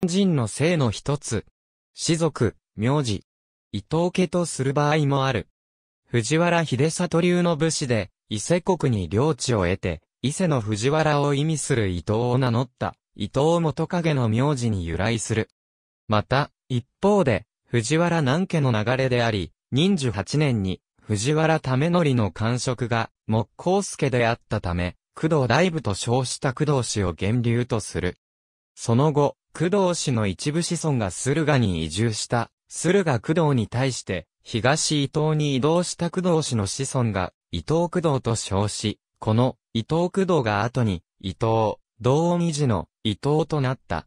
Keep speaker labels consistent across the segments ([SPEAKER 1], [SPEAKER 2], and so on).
[SPEAKER 1] 本人の姓の一つ。氏族、名字。伊藤家とする場合もある。藤原秀里流の武士で、伊勢国に領地を得て、伊勢の藤原を意味する伊藤を名乗った、伊藤元影の名字に由来する。また、一方で、藤原南家の流れであり、忍寿8年に、藤原為則の官職が、木工助であったため、工藤大部と称した工藤氏を源流とする。その後、工藤氏の一部子孫が駿河に移住した、駿河工藤に対して、東伊東に移動した工藤氏の子孫が、伊東工藤と称し、この、伊東工藤が後に、伊東、道二寺の、伊東となった。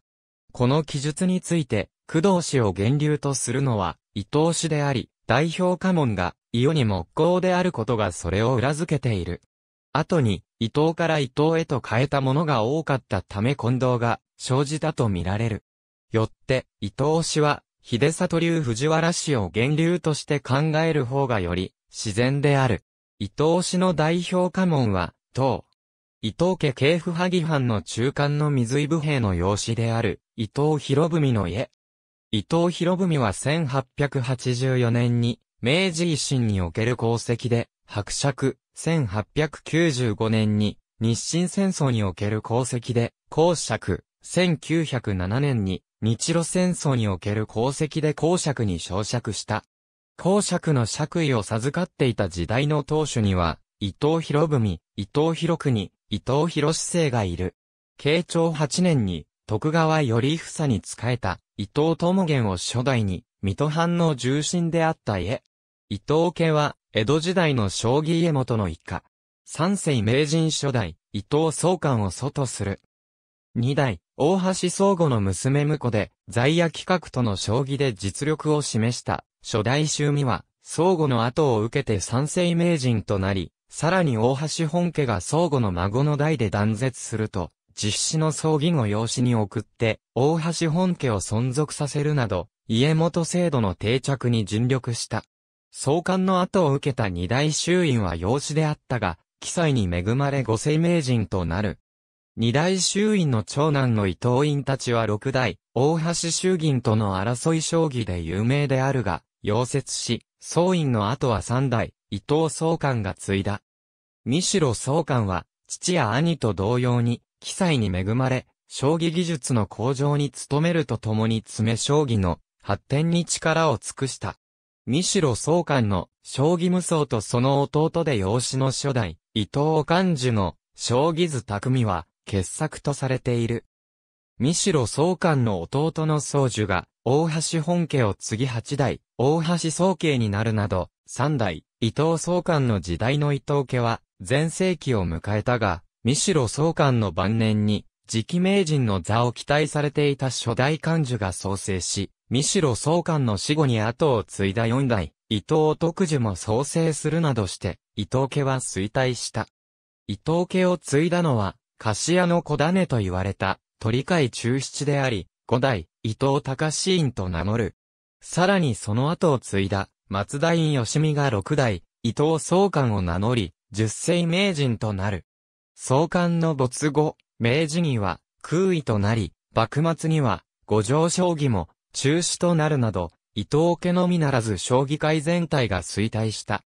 [SPEAKER 1] この記述について、工藤氏を源流とするのは、伊東氏であり、代表家紋が、伊予に木工であることがそれを裏付けている。後に、伊東から伊東へと変えたものが多かったため近藤が、生じたとみられる。よって、伊藤氏は、秀里流藤原氏を源流として考える方がより自然である。伊藤氏の代表家紋は、当。伊藤家系府萩藩の中間の水井部兵の養子である、伊藤博文の家。伊藤博文は1884年に、明治維新における功績で、伯爵、1895年に、日清戦争における功績で、公爵、1907年に日露戦争における功績で公爵に昇爵した。公爵の爵位を授かっていた時代の当主には、伊藤博文、伊藤博国、伊藤博生がいる。慶長8年に、徳川頼房に仕えた、伊藤智元を初代に、水戸藩の重臣であった家。伊藤家は、江戸時代の将棋家元の一家。三世名人初代、伊藤総監を祖とする。二代、大橋総吾の娘婿で、在野企画との将棋で実力を示した、初代襲美は、相互の後を受けて三世名人となり、さらに大橋本家が相互の孫の代で断絶すると、実施の葬儀後養子に送って、大橋本家を存続させるなど、家元制度の定着に尽力した。創刊の後を受けた二代衆院は養子であったが、記載に恵まれ五世名人となる。二代衆院の長男の伊藤院たちは六代、大橋衆議院との争い将棋で有名であるが、溶接し、総院の後は三代、伊藤総監が継いだ。三代総監は、父や兄と同様に、記載に恵まれ、将棋技術の向上に努めるとともに詰将棋の発展に力を尽くした。三代総監の将棋無双とその弟で養子の初代、伊藤勘樹の将棋図匠は、傑作とされている。三代総監の弟の宗樹が、大橋本家を継ぎ八代、大橋宗家になるなど、三代、伊藤総監の時代の伊藤家は、全盛期を迎えたが、三代総監の晩年に、次期名人の座を期待されていた初代幹事が創生し、三代総監の死後に後を継いだ四代、伊藤徳樹も創生するなどして、伊藤家は衰退した。伊藤家を継いだのは、屋の小種と言われた、鳥海中七であり、五代、伊藤隆院と名乗る。さらにその後を継いだ、松田院吉見が六代、伊藤総監を名乗り、十世名人となる。総監の没後、明治には、空位となり、幕末には、五条将棋も、中止となるなど、伊藤家のみならず将棋界全体が衰退した。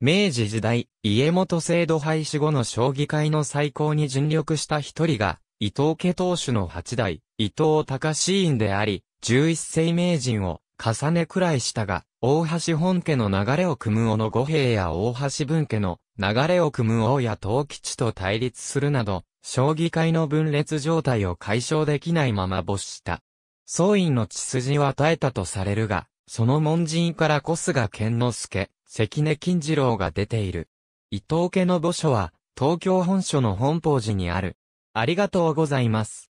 [SPEAKER 1] 明治時代、家元制度廃止後の将棋界の最高に尽力した一人が、伊藤家当主の八代、伊藤隆院であり、十一世名人を重ねくらいしたが、大橋本家の流れを組む小野五平や大橋文家の流れを組む大谷東吉と対立するなど、将棋界の分裂状態を解消できないまま没した。総院の血筋は耐えたとされるが、その門人から小菅健之助、関根金次郎が出ている。伊藤家の墓所は、東京本所の本法寺にある。ありがとうございます。